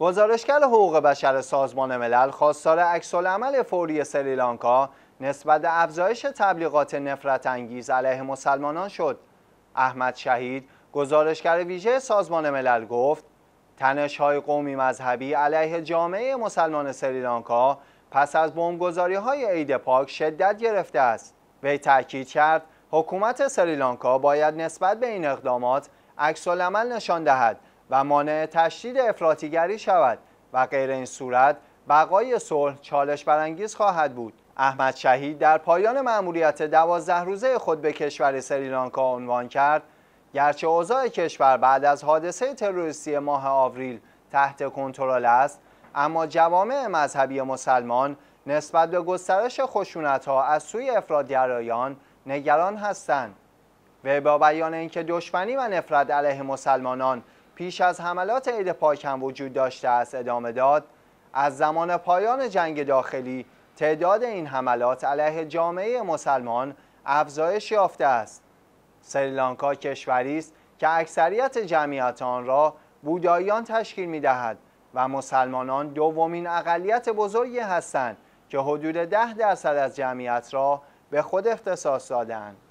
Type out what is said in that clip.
گزارشگر حقوق بشر سازمان ملل خواستار عمل فوری سریلانکا نسبت به افزایش تبلیغات نفرت انگیز علیه مسلمانان شد احمد شهید گزارشگر ویژه سازمان ملل گفت تنش های قومی مذهبی علیه جامعه مسلمان سریلانکا پس از بمبگذاری های عید پاک شدت گرفته است وی تاکید کرد حکومت سریلانکا باید نسبت به این اقدامات عمل نشان دهد و مانع تشدید افراطیگری شود و غیر این صورت بقای صلح چالش برانگیز خواهد بود احمد شهید در پایان مأموریت دوازده روزه خود به کشور سریلانکا عنوان کرد گرچه اوضاع کشور بعد از حادثه تروریستی ماه آوریل تحت کنترل است اما جوامع مذهبی مسلمان نسبت به گسترش خشونت ها از سوی افرادگرایان نگران هستند و با بیان اینکه دشمنی و نفرت علیه مسلمانان پیش از حملات عید پاک هم وجود داشته است ادامه داد از زمان پایان جنگ داخلی تعداد این حملات علیه جامعه مسلمان افزایش یافته است سریلانکا کشوری است که اکثریت جمعیت آن را بوداییان تشکیل می دهد و مسلمانان دومین اقلیت بزرگی هستند که حدود ده درصد از جمعیت را به خود اختصاص دادند.